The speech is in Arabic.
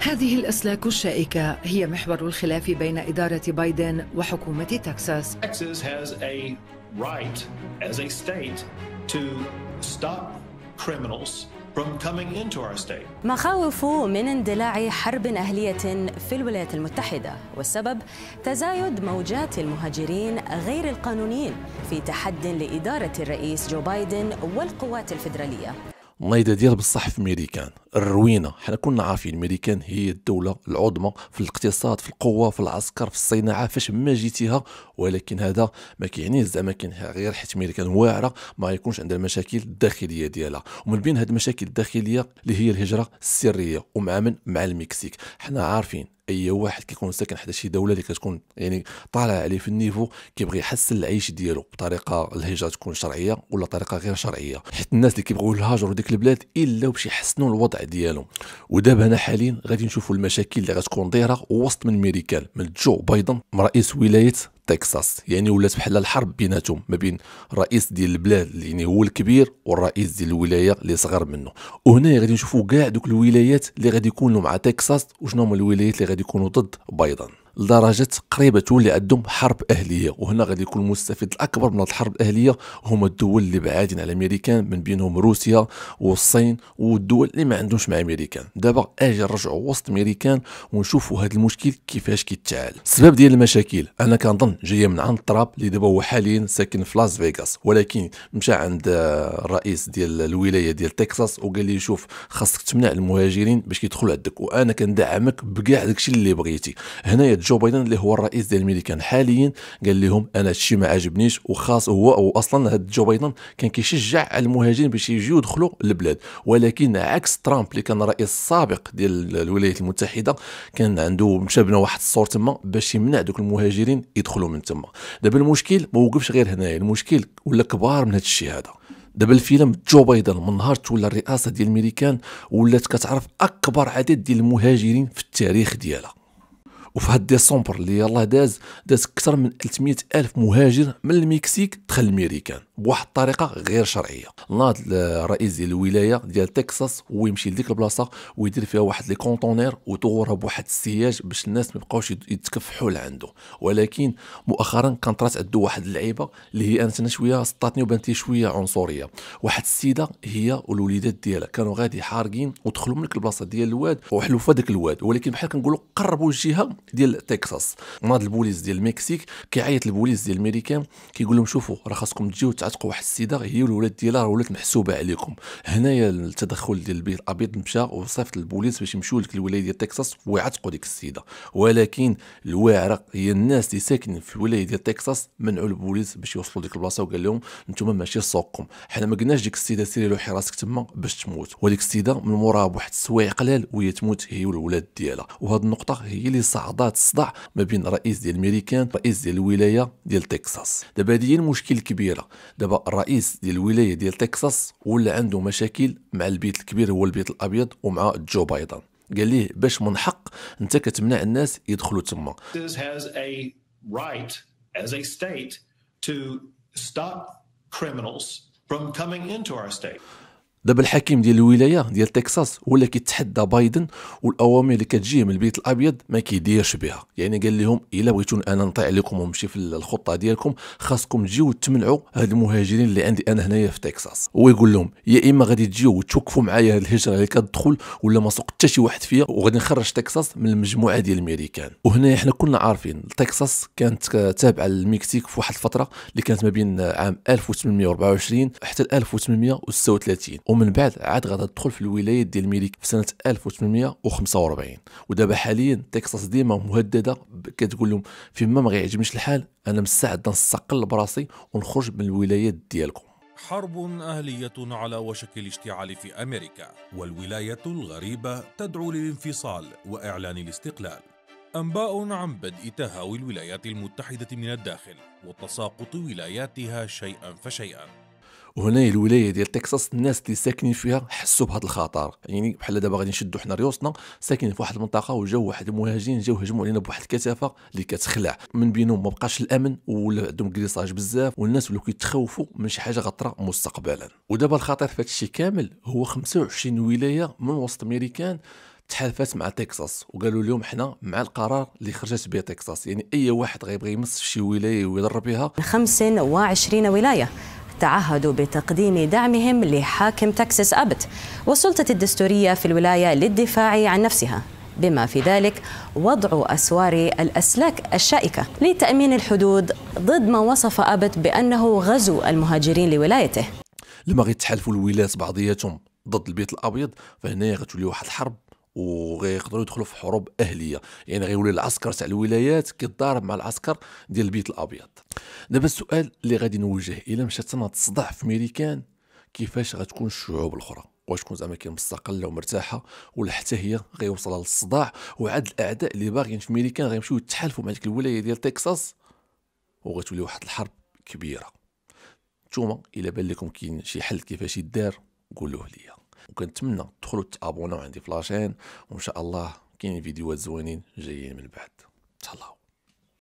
هذه الأسلاك الشائكة هي محور الخلاف بين إدارة بايدن وحكومة تكساس. تكساس has a right as a state to stop criminals from coming into our state. مخاوف من اندلاع حرب أهلية في الولايات المتحدة والسبب تزايد موجات المهاجرين غير القانونيين في تحد لإدارة الرئيس جو بايدن والقوات الفيدرالية. الله يدير بالصحف أمريكان الروينه حنا كنا عارفين الميريكان هي الدوله العظمى في الاقتصاد في القوه في العسكر في الصناعه فاش ما جيتيها ولكن هذا ما كيعنيش زعما كاين غير حيت الميريكان واعره ما يكونش عندها المشاكل الداخليه ديالها ومن بين هاد المشاكل الداخليه اللي هي الهجره السريه ومع من مع المكسيك حنا عارفين اي واحد كيكون ساكن حدا شي دوله اللي كتكون يعني طالع عليه في النيفو كيبغي يحسن العيش ديالو بطريقه الهجره تكون شرعيه ولا طريقه غير شرعيه حيت الناس اللي كيبغيو يهاجروا ديك البلاد الا باش يحسنوا الوضع ديالهم ودابا هنا حاليا غادي نشوفوا المشاكل اللي غتكون دايره وسط من ميريكال من جو بايدن رئيس ولايه تكساس يعني ولات بحال الحرب بيناتهم ما بين الرئيس ديال البلاد اللي يعني هو الكبير والرئيس ديال الولايه اللي صغر منه وهنا غادي نشوفوا كاع دوك الولايات اللي غادي يكونوا مع تكساس وشنو هما الولايات اللي غادي يكونوا ضد بايدن لدرجه تقريبا تولي عندهم حرب اهليه وهنا غادي يكون المستفيد الاكبر من الحرب الاهليه هما الدول اللي بعادين على الأمريكان من بينهم روسيا والصين والدول اللي ما عندهمش مع امريكان دابا اجي نرجعوا وسط امريكان ونشوفوا هذا المشكل كيفاش كيتعال السبب ديال المشاكل انا كنظن جايه من عند تراب اللي دابا هو حاليا ساكن في لاس فيغاس ولكن مشى عند الرئيس ديال الولايه ديال تكساس وقال لي شوف خاصك تمنع المهاجرين باش كيدخلوا عندك وانا كندعمك بكاع داكشي اللي بغيتي هنايا جو بايدن اللي هو الرئيس ديال الميريكان حاليا قال لهم انا هادشي ما عجبنيش وخاص هو او اصلا هاد جو بايدن كان كيشجع المهاجرين باش يجيو يدخلوا البلاد ولكن عكس ترامب اللي كان رئيس سابق ديال الولايات المتحده كان عنده مشى بنا واحد الصور تما باش يمنع دوك المهاجرين يدخلوا من تما دابا المشكل ما وقفش غير هنايا المشكل ولا كبار من هادشي هذا دابا الفيلم جو بايدن من نهار تولى الرئاسه ديال الميريكان ولات كتعرف اكبر عدد ديال المهاجرين في التاريخ ديالها وفي هاد ديسمبر اللي يلاه داز داز اكثر من 300 الف مهاجر من المكسيك دخل الميريكان بواحد الطريقه غير شرعيه ناض الرئيس ديال الولايه ديال تكساس هو يمشي لديك البلاصه ويدير فيها واحد لي كونتونير ويطورها بواحد السياج باش الناس ما يبقاوش يتكفحوا لعنده ولكن مؤخرا كان طرات عنده واحد اللعيبه اللي هي انا شويه سطاتني وبانت شويه عنصريه واحد السيده هي والوليدات ديالها كانوا غادي حارقين ودخلوا من البلاصه ديال الواد وحلوا في داك الواد ولكن بحال كنقولوا قربوا الجهه ديال تكساس ناض البوليس ديال المكسيك كيعيط البوليس ديال الميريكان كيقول لهم شوفوا راه خاصكم تجيو تعتقوا واحد السيده هي والولاد ديالها راه ولات محسوبه عليكم هنايا التدخل ديال البيت الابيض مشى وصيفط البوليس باش يمشيو لك الولايه ديال تكساس ويعتقوا ديك السيده ولكن الواعره هي الناس اللي ساكنين في الولايه ديال تكساس منعوا البوليس باش يوصلوا ديك البلاصه وقال لهم نتوما ماشي سوقكم حنا ما قلناش ديك السيده سيري لوحي راسك تما باش تموت وديك السيده من موراها بواحد السوايع قلال وهي تموت هي والولاد ديالها وهاد النقطه هي اللي صعد لحظات الصداع ما بين رئيس ديال الميريكان رئيس ديال الولايه ديال تكساس دابا هذه هي المشكل الكبيره دابا الرئيس ديال الولايه ديال تكساس ولا عنده مشاكل مع البيت الكبير هو البيت الابيض ومع جو بايدن قال ليه باش من حق انت كتمنع الناس يدخلوا تما stop criminals from coming into our state. دابا الحكيم ديال الولايه ديال تكساس هو اللي كيتحدى بايدن والاوامر اللي كتجيه من البيت الابيض ما كيديرش بها يعني قال لهم الا بغيتوا انا نطيع عليكم ونمشي في الخطه ديالكم خاصكم تجيو تمنعوا هاد المهاجرين اللي عندي انا هنايا في تكساس ويقول لهم يا اما غادي تجيو وتوقفوا معايا هاد الهجره اللي كتدخل ولا ما سوق حتى شي واحد فيا وغادي نخرج تكساس من المجموعه ديال الميريكان وهنا حنا كلنا عارفين تكساس كانت تابعه للمكسيك في واحد الفتره اللي كانت ما بين عام 1824 حتى 1836 ومن بعد عاد غادا تدخل في الولايات ديال الملك في سنه 1845 ودابا حاليا تكساس ديما مهدده كتقول لهم فيما ما غيعجبنيش الحال انا مستعد نستقل براسي ونخرج من الولايات ديالكم حرب أهلية على وشك الاشتعال في أمريكا والولاية الغريبة تدعو للانفصال وإعلان الاستقلال أنباء عن بدء تهاوي الولايات المتحدة من الداخل وتساقط ولاياتها شيئا فشيئا وهنا الولايه ديال تكساس الناس اللي ساكنين فيها حسوا بهذا الخطر يعني بحال دابا غادي نشدوا حنا ريوسنا ساكنين في واحد المنطقه وجاو واحد المهاجرين جاو هجموا علينا بواحد الكثافه اللي كتخلع من بينهم ما بقاش الامن ولا عندهم كريساج بزاف والناس ولاو كيتخوفوا من شي حاجه غطرا مستقبلا ودابا الخطير في هذا الشيء كامل هو 25 ولايه من وسط امريكان تحالفات مع تكساس وقالوا لهم حنا مع القرار اللي خرجت به تكساس يعني اي واحد غيبغي يمس في شي ولايه ويضرب بها 25 ولايه تعهدوا بتقديم دعمهم لحاكم تكساس أبت والسلطة الدستورية في الولاية للدفاع عن نفسها بما في ذلك وضع أسوار الأسلاك الشائكة لتأمين الحدود ضد ما وصف أبت بأنه غزو المهاجرين لولايته لما غيتحالفوا الولايات بعضياتهم ضد البيت الابيض فهنا غتولي واحد الحرب وغيقدروا يدخلوا في حروب اهليه يعني غيولي العسكر تاع الولايات كيتضارب مع العسكر ديال البيت الابيض دابا السؤال اللي غادي نوجه الى مشات سنه تصدع في ميريكان كيفاش غتكون الشعوب الاخرى واش تكون زعما كاين مستقله ومرتاحه ولا حتى هي غيوصلها للصداع وعاد الاعداء اللي باغيين في ميريكان غيمشيو يتحالفوا مع ديك الولايه ديال تكساس وغتولي واحد الحرب كبيره نتوما الى بان لكم كاين شي حل كيفاش يدار قولوه ليا وكنتمنى تدخلوا تابوناو عندي في لاشين وان شاء الله كاينين فيديوهات زوينين جايين من بعد تهلاو